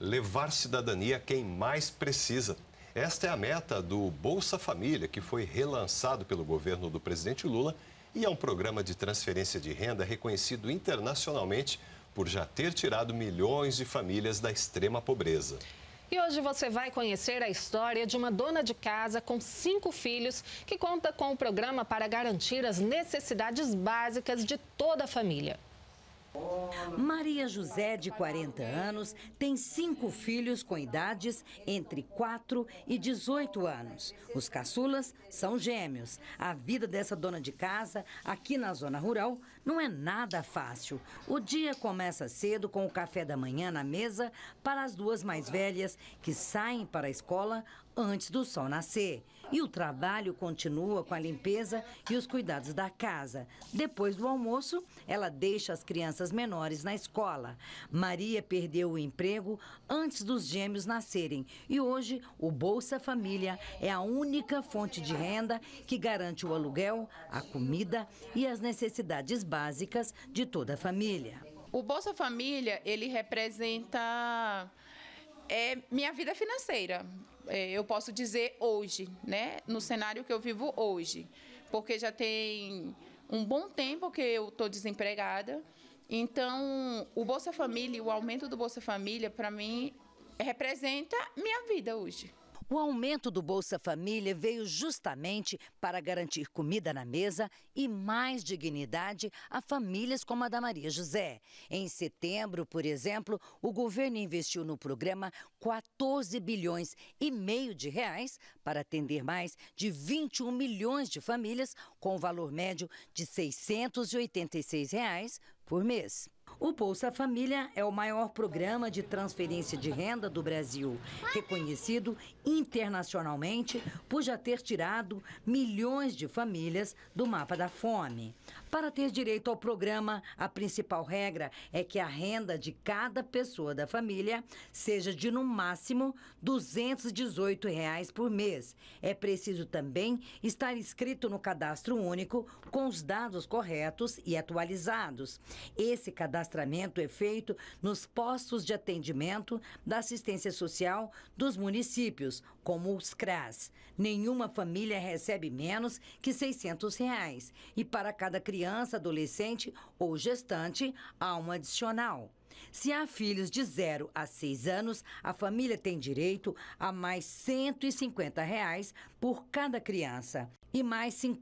levar cidadania a quem mais precisa. Esta é a meta do Bolsa Família, que foi relançado pelo governo do presidente Lula e é um programa de transferência de renda reconhecido internacionalmente por já ter tirado milhões de famílias da extrema pobreza. E hoje você vai conhecer a história de uma dona de casa com cinco filhos que conta com o programa para garantir as necessidades básicas de toda a família. Maria José, de 40 anos, tem cinco filhos com idades entre 4 e 18 anos. Os caçulas são gêmeos. A vida dessa dona de casa, aqui na zona rural, não é nada fácil. O dia começa cedo com o café da manhã na mesa para as duas mais velhas que saem para a escola antes do sol nascer. E o trabalho continua com a limpeza e os cuidados da casa. Depois do almoço, ela deixa as crianças crianças menores na escola. Maria perdeu o emprego antes dos gêmeos nascerem e hoje o Bolsa Família é a única fonte de renda que garante o aluguel, a comida e as necessidades básicas de toda a família. O Bolsa Família, ele representa é, minha vida financeira, é, eu posso dizer hoje, né? No cenário que eu vivo hoje. Porque já tem um bom tempo que eu estou desempregada. Então, o Bolsa Família, o aumento do Bolsa Família, para mim, representa minha vida hoje. O aumento do Bolsa Família veio justamente para garantir comida na mesa e mais dignidade a famílias como a da Maria José. Em setembro, por exemplo, o governo investiu no programa 14 bilhões e meio de reais para atender mais de 21 milhões de famílias com valor médio de R$ 686 reais por mês. O Bolsa Família é o maior programa de transferência de renda do Brasil, reconhecido internacionalmente por já ter tirado milhões de famílias do mapa da fome. Para ter direito ao programa, a principal regra é que a renda de cada pessoa da família seja de no máximo R$ 218 por mês. É preciso também estar inscrito no cadastro único com os dados corretos e atualizados. Esse cadastro cadastramento é feito nos postos de atendimento da assistência social dos municípios, como os CRAS. Nenhuma família recebe menos que R$ 600. Reais, e para cada criança, adolescente ou gestante, há um adicional. Se há filhos de 0 a 6 anos, a família tem direito a mais R$ 150 reais por cada criança e mais R$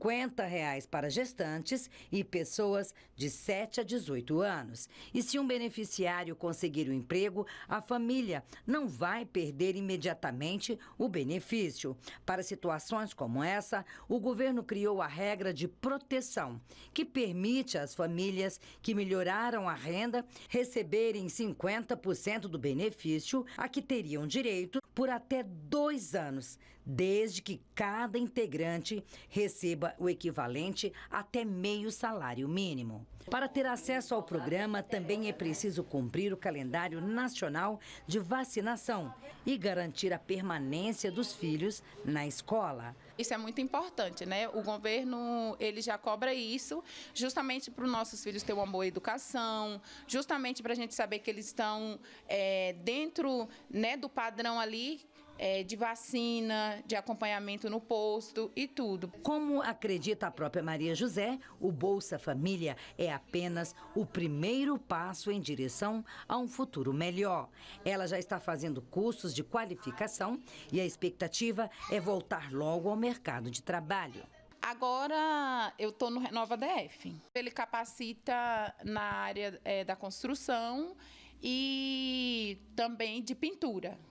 reais para gestantes e pessoas de 7 a 18 anos. E se um beneficiário conseguir o um emprego, a família não vai perder imediatamente o benefício. Para situações como essa, o governo criou a regra de proteção, que permite às famílias que melhoraram a renda receber receberem 50% do benefício a que teriam direito por até dois anos, desde que cada integrante receba o equivalente até meio salário mínimo. Para ter acesso ao programa, também é preciso cumprir o calendário nacional de vacinação e garantir a permanência dos filhos na escola. Isso é muito importante, né? O governo ele já cobra isso justamente para os nossos filhos ter uma boa educação, justamente para a gente gente saber que eles estão é, dentro né, do padrão ali é, de vacina, de acompanhamento no posto e tudo. Como acredita a própria Maria José, o Bolsa Família é apenas o primeiro passo em direção a um futuro melhor. Ela já está fazendo cursos de qualificação e a expectativa é voltar logo ao mercado de trabalho. Agora eu estou no Renova DF. Ele capacita na área é, da construção e também de pintura.